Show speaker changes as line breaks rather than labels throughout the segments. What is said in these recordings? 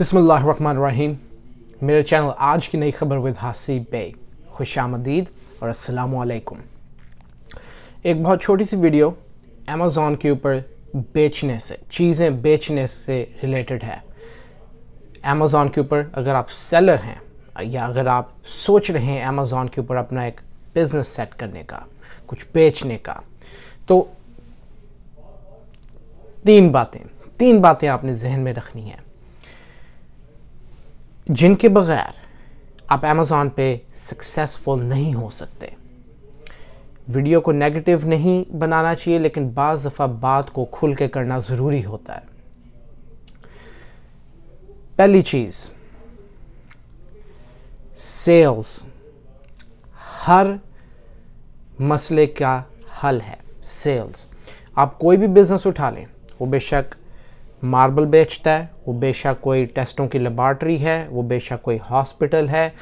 बिसमीम मेरे चैनल आज की नई खबर विद हासिब बे खुश आमदीद और असलकुम एक बहुत छोटी सी वीडियो अमेज़ोन के ऊपर बेचने से चीज़ें बेचने से रिलेटेड है अमेज़ोन के ऊपर अगर आप सेलर हैं या अगर आप सोच रहे हैं अमेज़ोन के ऊपर अपना एक बिज़नेस सेट करने का कुछ बेचने का तो तीन बातें तीन बातें आपने जहन में रखनी हैं जिनके बगैर आप अमेज़ोन पे सक्सेसफुल नहीं हो सकते वीडियो को नेगेटिव नहीं बनाना चाहिए लेकिन बाज दफ़ा बात को खुल के करना ज़रूरी होता है पहली चीज़ सेल्स हर मसले का हल है सेल्स आप कोई भी बिज़नेस उठा लें वो बेशक मार्बल बेचता है वो बेशक कोई टेस्टों की लेबॉर्ट्री है वो बेशक कोई हॉस्पिटल है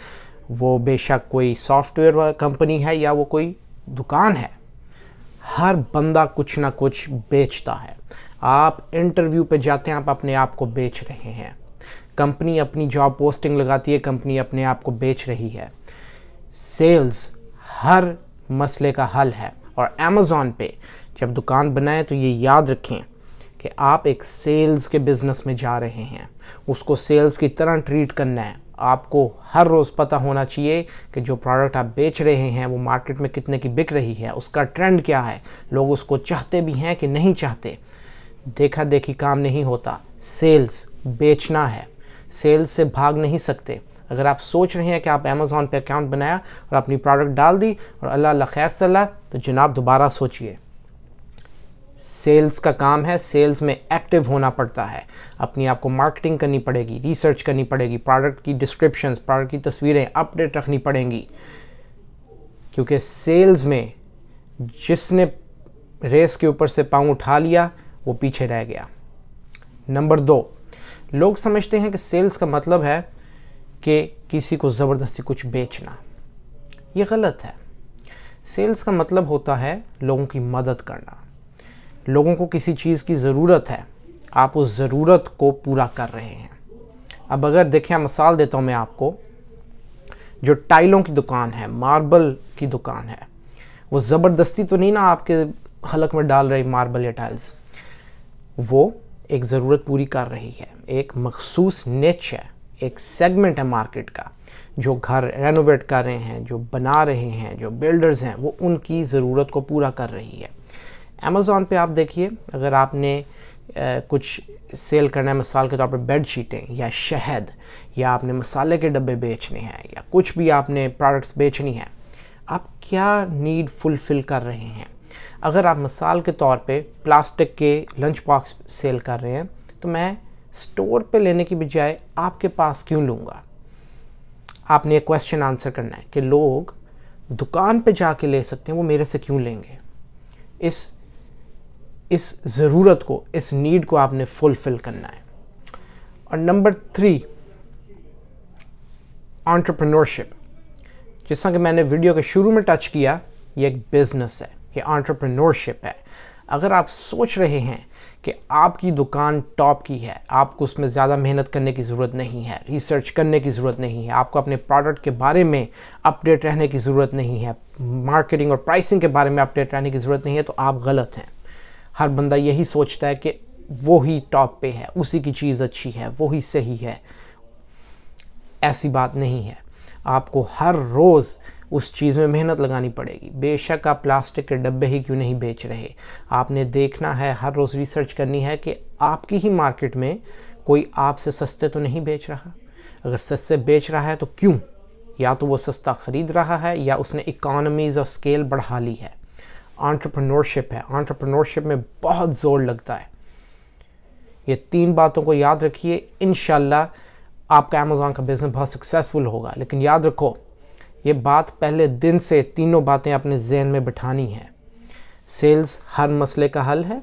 वो बेशक कोई सॉफ्टवेयर कंपनी है या वो कोई दुकान है हर बंदा कुछ ना कुछ बेचता है आप इंटरव्यू पे जाते हैं आप अपने आप को बेच रहे हैं कंपनी अपनी जॉब पोस्टिंग लगाती है कंपनी अपने आप को बेच रही है सेल्स हर मसले का हल है और अमेज़ोन पे जब दुकान बनाए तो ये याद रखें कि आप एक सेल्स के बिज़नेस में जा रहे हैं उसको सेल्स की तरह ट्रीट करना है आपको हर रोज़ पता होना चाहिए कि जो प्रोडक्ट आप बेच रहे हैं वो मार्केट में कितने की बिक रही है उसका ट्रेंड क्या है लोग उसको चाहते भी हैं कि नहीं चाहते देखा देखी काम नहीं होता सेल्स बेचना है सेल्स से भाग नहीं सकते अगर आप सोच रहे हैं कि आप अमेज़ोन पे अकाउंट बनाया और अपनी प्रोडक्ट डाल दी और अल्लाह अल्लाह खैर सल्ला तो जनाब दोबारा सोचिए सेल्स का काम है सेल्स में एक्टिव होना पड़ता है अपनी आपको मार्केटिंग करनी पड़ेगी रिसर्च करनी पड़ेगी प्रोडक्ट की डिस्क्रिप्शंस प्रोडक्ट की तस्वीरें अपडेट रखनी पड़ेंगी क्योंकि सेल्स में जिसने रेस के ऊपर से पाँव उठा लिया वो पीछे रह गया नंबर दो लोग समझते हैं कि सेल्स का मतलब है कि किसी को ज़बरदस्ती कुछ बेचना ये गलत है सेल्स का मतलब होता है लोगों की मदद करना लोगों को किसी चीज़ की ज़रूरत है आप उस ज़रूरत को पूरा कर रहे हैं अब अगर देखें मिसाल देता हूँ मैं आपको जो टाइलों की दुकान है मार्बल की दुकान है वो ज़बरदस्ती तो नहीं ना आपके हलक में डाल रही मार्बल या टाइल्स वो एक ज़रूरत पूरी कर रही है एक मखसूस नेच है एक सेगमेंट है मार्केट का जो घर रेनोवेट कर रहे हैं जो बना रहे हैं जो बिल्डर्स हैं वो उनकी ज़रूरत को पूरा कर रही है अमेज़ोन पे आप देखिए अगर आपने आ, कुछ सेल करना है मिसाल के तौर पर बेड शीटें या शहद या आपने मसाले के डब्बे बेचने हैं या कुछ भी आपने प्रोडक्ट्स बेचनी है आप क्या नीड फुलफ़िल कर रहे हैं अगर आप मिसाल के तौर पे प्लास्टिक के लंच बॉक्स सेल कर रहे हैं तो मैं स्टोर पे लेने की बजाय आपके पास क्यों लूँगा आपने एक क्वेश्चन आंसर करना है कि लोग दुकान पे जाके ले सकते हैं वो मेरे से क्यों लेंगे इस इस ज़रूरत को इस नीड को आपने फुलफिल करना है और नंबर थ्री ऑन्टरप्रनोरशिप जिस तरह कि मैंने वीडियो के शुरू में टच किया ये एक बिज़नेस है ये ऑन्टरप्रनोरशिप है अगर आप सोच रहे हैं कि आपकी दुकान टॉप की है आपको उसमें ज़्यादा मेहनत करने की ज़रूरत नहीं है रिसर्च करने की ज़रूरत नहीं है आपको अपने प्रोडक्ट के बारे में अपडेट रहने की ज़रूरत नहीं है मार्केटिंग और प्राइसिंग के बारे में अपडेट रहने की ज़रूरत नहीं है तो आप गलत हैं हर बंदा यही सोचता है कि वो ही टॉप पे है उसी की चीज़ अच्छी है वो ही सही है ऐसी बात नहीं है आपको हर रोज़ उस चीज़ में मेहनत लगानी पड़ेगी बेशक आप प्लास्टिक के डब्बे ही क्यों नहीं बेच रहे आपने देखना है हर रोज़ रिसर्च करनी है कि आपकी ही मार्केट में कोई आपसे सस्ते तो नहीं बेच रहा अगर सस्ते बेच रहा है तो क्यों या तो वो सस्ता ख़रीद रहा है या उसने इकॉनमीज़ ऑफ स्केल बढ़ा ली है एंटरप्रेन्योरशिप है एंटरप्रेन्योरशिप में बहुत ज़ोर लगता है ये तीन बातों को याद रखिए इन आपका अमेज़ोन का बिज़नेस बहुत सक्सेसफुल होगा लेकिन याद रखो ये बात पहले दिन से तीनों बातें अपने जहन में बिठानी है सेल्स हर मसले का हल है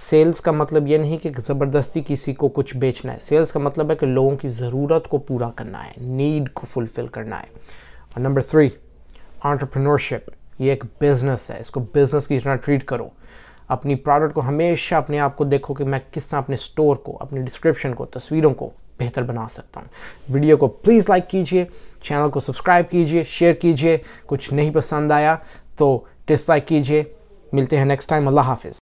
सेल्स का मतलब ये नहीं कि ज़बरदस्ती किसी को कुछ बेचना है सेल्स का मतलब है कि लोगों की ज़रूरत को पूरा करना है नीड को फुलफ़िल करना है और नंबर थ्री आंट्रप्रनोरशिप ये एक बिज़नेस है इसको बिज़नेस की तरह ट्रीट करो अपनी प्रोडक्ट को हमेशा अपने आप को देखो कि मैं किस तरह अपने स्टोर को अपने डिस्क्रिप्शन को तस्वीरों को बेहतर बना सकता हूँ वीडियो को प्लीज़ लाइक कीजिए चैनल को सब्सक्राइब कीजिए शेयर कीजिए कुछ नहीं पसंद आया तो डिसलाइक कीजिए मिलते हैं नेक्स्ट टाइम अल्लाह हाफिज़